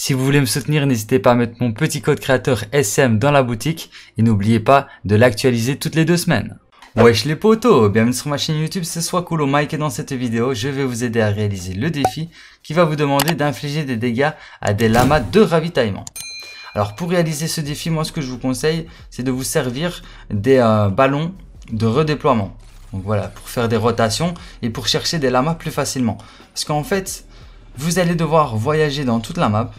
Si vous voulez me soutenir, n'hésitez pas à mettre mon petit code créateur SM dans la boutique et n'oubliez pas de l'actualiser toutes les deux semaines. Wesh les potos, bienvenue sur ma chaîne YouTube, c'est soit cool Mike et dans cette vidéo, je vais vous aider à réaliser le défi qui va vous demander d'infliger des dégâts à des lamas de ravitaillement. Alors pour réaliser ce défi, moi ce que je vous conseille, c'est de vous servir des euh, ballons de redéploiement. Donc voilà, pour faire des rotations et pour chercher des lamas plus facilement. Parce qu'en fait, vous allez devoir voyager dans toute la map,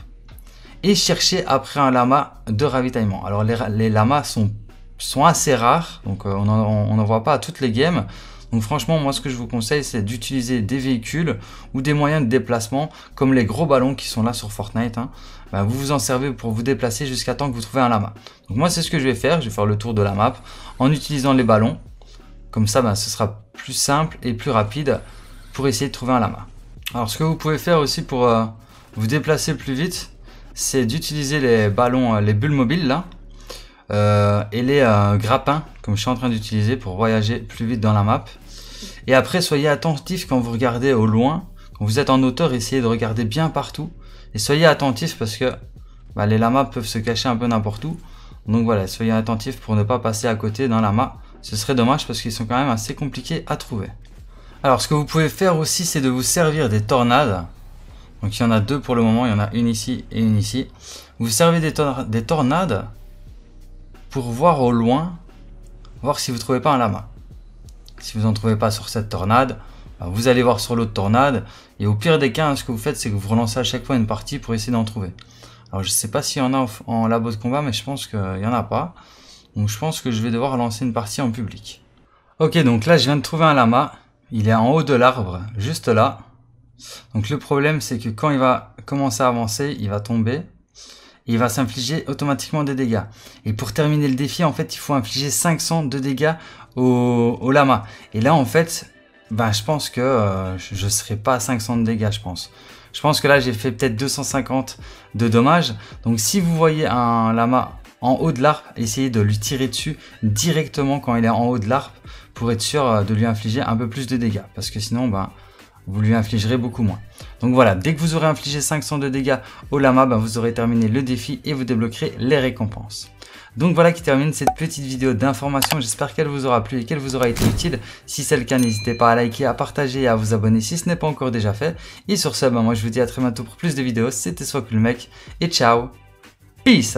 et chercher après un lama de ravitaillement. Alors les, lamas sont, sont assez rares, donc euh, on n'en voit pas à toutes les games. Donc franchement, moi ce que je vous conseille, c'est d'utiliser des véhicules ou des moyens de déplacement comme les gros ballons qui sont là sur Fortnite. Hein. Bah, vous vous en servez pour vous déplacer jusqu'à temps que vous trouvez un lama. Donc moi c'est ce que je vais faire, je vais faire le tour de la map en utilisant les ballons. Comme ça, bah, ce sera plus simple et plus rapide pour essayer de trouver un lama. Alors ce que vous pouvez faire aussi pour euh, vous déplacer plus vite, c'est d'utiliser les ballons, euh, les bulles mobiles là, euh, et les euh, grappins, comme je suis en train d'utiliser pour voyager plus vite dans la map. Et après, soyez attentif quand vous regardez au loin, quand vous êtes en hauteur, essayez de regarder bien partout. Et soyez attentif parce que bah, les lamas peuvent se cacher un peu n'importe où. Donc voilà, soyez attentifs pour ne pas passer à côté d'un lama. Ce serait dommage parce qu'ils sont quand même assez compliqués à trouver. Alors ce que vous pouvez faire aussi, c'est de vous servir des tornades. Donc il y en a deux pour le moment, il y en a une ici et une ici. Vous servez des, tornades pour voir au loin, voir si vous ne trouvez pas un lama. Si vous n'en trouvez pas sur cette tornade, bah, vous allez voir sur l'autre tornade. Et au pire des cas, ce que vous faites, c'est que vous relancez à chaque fois une partie pour essayer d'en trouver. Alors je ne sais pas s'il y en a en labo de combat, mais je pense qu'il n'y en a pas. Donc je pense que je vais devoir lancer une partie en public. Ok, donc là je viens de trouver un lama. Il est en haut de l'arbre, juste là. Donc le problème, c'est que quand il va commencer à avancer, il va tomber il va s'infliger automatiquement des dégâts. Et pour terminer le défi, en fait, il faut infliger 500 de dégâts au, lama. Et là, en fait, ben, je pense que euh, je ne serai pas à 500 de dégâts, je pense. Je pense que là, j'ai fait peut-être 250 de dommages. Donc si vous voyez un lama en haut de l'arpe, essayez de lui tirer dessus directement quand il est en haut de l'arpe pour être sûr euh, de lui infliger un peu plus de dégâts. Parce que sinon, ben vous lui infligerez beaucoup moins. Donc voilà, dès que vous aurez infligé 500 de dégâts au lama, ben, vous aurez terminé le défi et vous débloquerez les récompenses. Donc voilà qui termine cette petite vidéo d'information, j'espère qu'elle vous aura plu et qu'elle vous aura été utile. Si c'est le cas, n'hésitez pas à liker, à partager et à vous abonner si ce n'est pas encore déjà fait. Et sur ce, ben, moi je vous dis à très bientôt pour plus de vidéos, c'était le Mec et ciao, peace